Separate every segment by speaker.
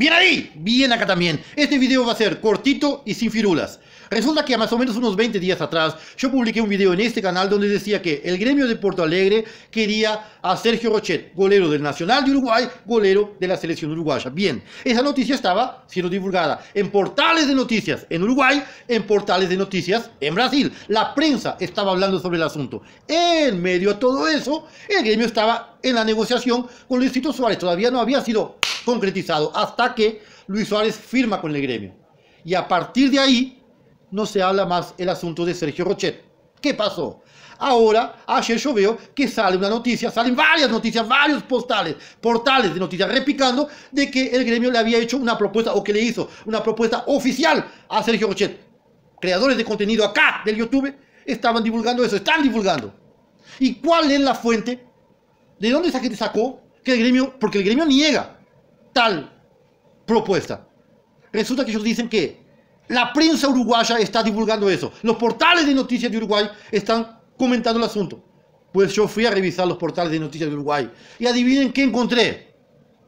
Speaker 1: Bien ahí, bien acá también. Este video va a ser cortito y sin firulas. Resulta que a más o menos unos 20 días atrás yo publiqué un video en este canal donde decía que el gremio de Porto Alegre quería a Sergio Rochet, golero del Nacional de Uruguay, golero de la selección uruguaya. Bien, esa noticia estaba siendo divulgada en portales de noticias en Uruguay, en portales de noticias en Brasil. La prensa estaba hablando sobre el asunto. En medio de todo eso, el gremio estaba en la negociación con Luisito Suárez. Todavía no había sido concretizado hasta que Luis Suárez firma con el gremio. Y a partir de ahí no se habla más el asunto de Sergio Rochet. ¿Qué pasó? Ahora, ayer yo veo que sale una noticia, salen varias noticias, varios postales, portales de noticias repicando de que el gremio le había hecho una propuesta o que le hizo una propuesta oficial a Sergio Rochet. Creadores de contenido acá del YouTube estaban divulgando eso, están divulgando. ¿Y cuál es la fuente? ¿De dónde esa gente sacó que el gremio, porque el gremio niega tal propuesta. Resulta que ellos dicen que la prensa uruguaya está divulgando eso. Los portales de noticias de Uruguay están comentando el asunto. Pues yo fui a revisar los portales de noticias de Uruguay. Y adivinen qué encontré.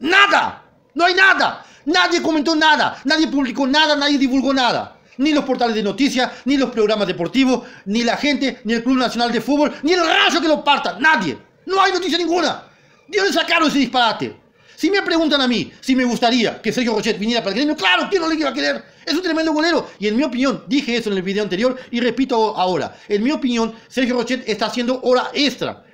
Speaker 1: Nada. No hay nada. Nadie comentó nada. Nadie publicó nada. Nadie divulgó nada. Ni los portales de noticias, ni los programas deportivos, ni la gente, ni el Club Nacional de Fútbol, ni el rayo que lo parta. Nadie. No hay noticia ninguna. dios dónde sacaron ese disparate? Si me preguntan a mí si me gustaría que Sergio Rochet viniera para el gremio, claro, que no le iba a querer? Es un tremendo golero. Y en mi opinión, dije eso en el video anterior y repito ahora, en mi opinión, Sergio Rochet está haciendo hora extra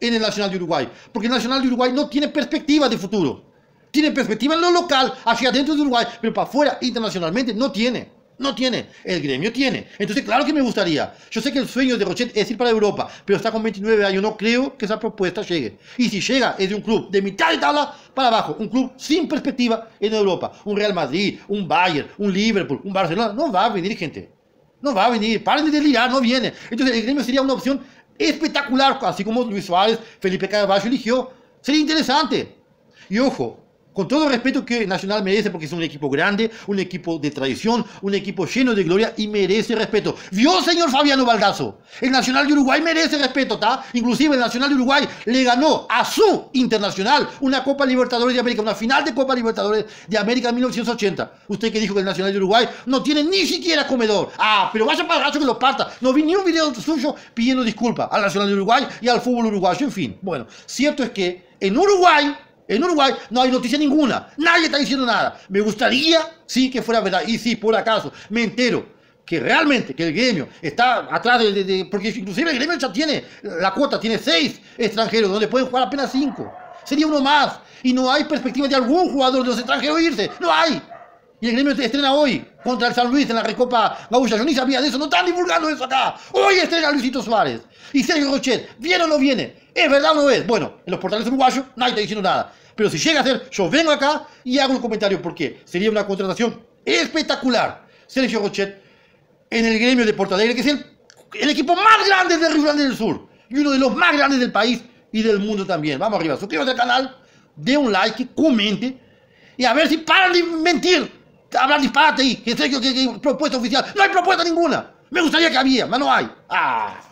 Speaker 1: en el Nacional de Uruguay, porque el Nacional de Uruguay no tiene perspectiva de futuro. Tiene perspectiva en lo local, hacia adentro de Uruguay, pero para afuera, internacionalmente, no tiene. No tiene. El gremio tiene. Entonces, claro que me gustaría. Yo sé que el sueño de Rochet es ir para Europa, pero está con 29 años. No creo que esa propuesta llegue. Y si llega, es de un club de mitad de tabla para abajo. Un club sin perspectiva en Europa. Un Real Madrid, un Bayern, un Liverpool, un Barcelona. No va a venir gente. No va a venir. Paren de delirar, no viene. Entonces, el gremio sería una opción espectacular, así como Luis Suárez, Felipe Carvalho eligió. Sería interesante. Y ojo, con todo el respeto que Nacional merece, porque es un equipo grande, un equipo de tradición, un equipo lleno de gloria y merece respeto. ¿Vio, señor Fabiano Baldazo? El Nacional de Uruguay merece respeto, ¿está? Inclusive el Nacional de Uruguay le ganó a su internacional una Copa Libertadores de América, una final de Copa Libertadores de América en 1980. Usted que dijo que el Nacional de Uruguay no tiene ni siquiera comedor. Ah, pero vaya para que lo parta. No vi ni un video suyo pidiendo disculpas al Nacional de Uruguay y al fútbol uruguayo, en fin. Bueno, cierto es que en Uruguay en Uruguay no hay noticia ninguna, nadie está diciendo nada. Me gustaría, sí, que fuera verdad. Y sí, por acaso, me entero que realmente, que el gremio está atrás de, Porque inclusive el gremio ya tiene, la cuota tiene seis extranjeros, donde pueden jugar apenas cinco. Sería uno más. Y no hay perspectiva de algún jugador de los extranjeros irse. No hay. Y el gremio estrena hoy contra el San Luis en la Recopa Gaúcha. Yo ni sabía de eso, no están divulgando eso acá. Hoy estrena Luisito Suárez. Y Sergio Rochet, ¿viene o no viene? ¿Es verdad o no es? Bueno, en los portales uruguayos nadie está diciendo nada. Pero si llega a ser, yo vengo acá y hago un comentario porque sería una contratación espectacular. Sergio Rochet en el gremio de Porto que es el, equipo más grande de Río Grande del Sur y uno de los más grandes del país y del mundo también. Vamos arriba, suscríbete al canal, dé un like, comente y a ver si paran de mentir hablar disparate ahí, que, que, que, que propuesta oficial. No hay propuesta ninguna. Me gustaría que había, pero no hay. Ah.